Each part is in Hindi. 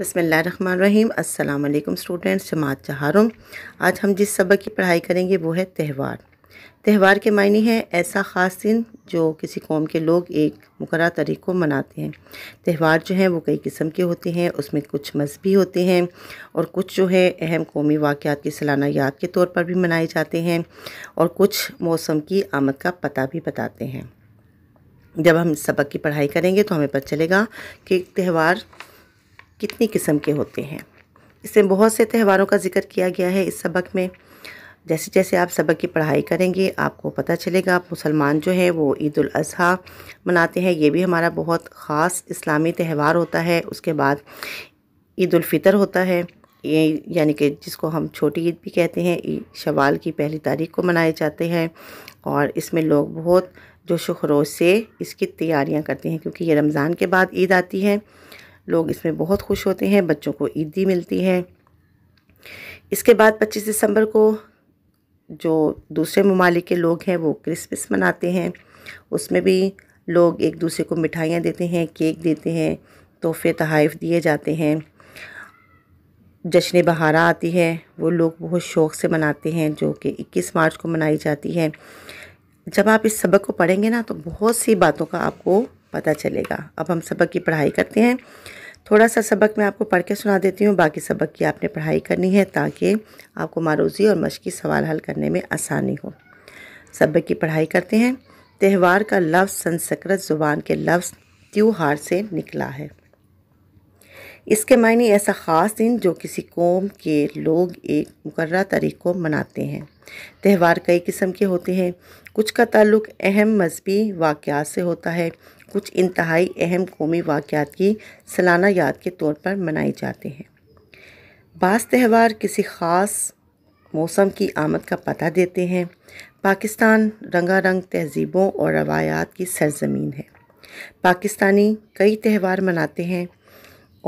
बसमीम अल्लाम स्टूडेंट्स जमात चहारों आज हम जिस सबक की पढ़ाई करेंगे वो है त्यौहार त्यौहार के मायने हैं ऐसा ख़ास दिन जो किसी कौम के लोग एक मकर तरीक़ को मनाते हैं त्यौहार जो हैं वो कई किस्म के होते हैं उसमें कुछ मजहबी होते हैं और कुछ जो है अहम कौमी वाक़ात की सालाना याद के तौर पर भी मनाए जाते हैं और कुछ मौसम की आमद का पता भी बताते हैं जब हम सबक की पढ़ाई करेंगे तो हमें पता चलेगा कि त्यौहार कितनी किस्म के होते हैं इसमें बहुत से त्यौहारों का जिक्र किया गया है इस सबक में जैसे जैसे आप सबक की पढ़ाई करेंगे आपको पता चलेगा आप मुसलमान जो हैं वो ईद अज़ी अज़हा मनाते हैं ये भी हमारा बहुत ख़ास इस्लामी त्यौहार होता है उसके बाद ईद फितर होता है ये यानी कि जिसको हम छोटी ईद भी कहते हैं शवाल की पहली तारीख को मनाए जाते हैं और इसमें लोग बहुत जोश खरोश से इसकी तैयारियां करते हैं क्योंकि ये रमज़ान के बाद ईद आती है लोग इसमें बहुत खुश होते हैं बच्चों को ईदी मिलती है इसके बाद 25 दिसंबर को जो दूसरे ममालिक के लोग हैं वो क्रिसमस मनाते हैं उसमें भी लोग एक दूसरे को मिठाइयाँ देते हैं केक देते हैं तोहफ़े तहफ़ दिए जाते हैं जश्न बहारा आती है वो लोग बहुत शौक़ से मनाते हैं जो कि 21 मार्च को मनाई जाती है जब आप इस सबक को पढ़ेंगे ना तो बहुत सी बातों का आपको पता चलेगा अब हम सबक की पढ़ाई करते हैं थोड़ा सा सबक मैं आपको पढ़ के सुना देती हूँ बाकी सबक की आपने पढ़ाई करनी है ताकि आपको मारूजी और मशक़ी सवाल हल करने में आसानी हो सबक की पढ़ाई करते हैं त्यौहार का लफ्ज़ संस्कृत ज़ुबान के लफ्ज़ त्यौहार से निकला है इसके मायने ऐसा ख़ास दिन जो किसी कौम के लोग एक मुकर को मनाते हैं त्यौहार कई किस्म के होते हैं कुछ का ताल्लुक अहम मजहबी वाक़ात से होता है कुछ इंतहाई अहम कौमी वाक़ात की सालाना याद के तौर पर मनाए जाते हैं बास त्यौहार किसी ख़ास मौसम की आमद का पता देते हैं पाकिस्तान रंगारंग तहजीबों और रवायात की सरजमीन है पाकिस्तानी कई त्यौहार मनाते हैं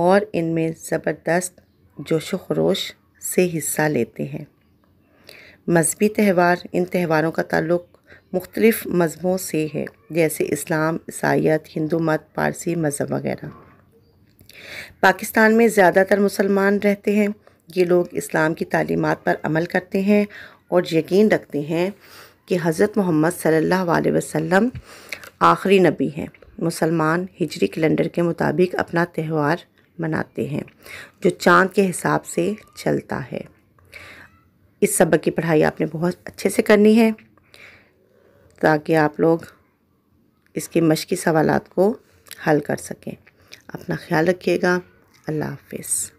और इनमें ज़बरदस्त जोश खरोश से हिस्सा लेते हैं मजहबी त्यौहार इन त्यौहारों का ताल्लुक मुख्तलिफ़ मज़हबों से है जैसे इस्लाम ईसाइत हिंदू मत पारसी मज़हब वगैरह पाकिस्तान में ज़्यादातर मुसलमान रहते हैं ये लोग इस्लाम की तालीमत पर अमल करते हैं और यकीन रखते हैं कि हज़रत मोहम्मद सल्ला वसम आखिरी नबी हैं मुसलमान हिजरी कैलेंडर के मुताबिक अपना त्यौहार मनाते हैं जो चांद के हिसाब से चलता है इस सबक की पढ़ाई आपने बहुत अच्छे से करनी है ताकि आप लोग इसके मशक़ी सवालत को हल कर सकें अपना ख्याल रखिएगा अल्लाह हाफिज़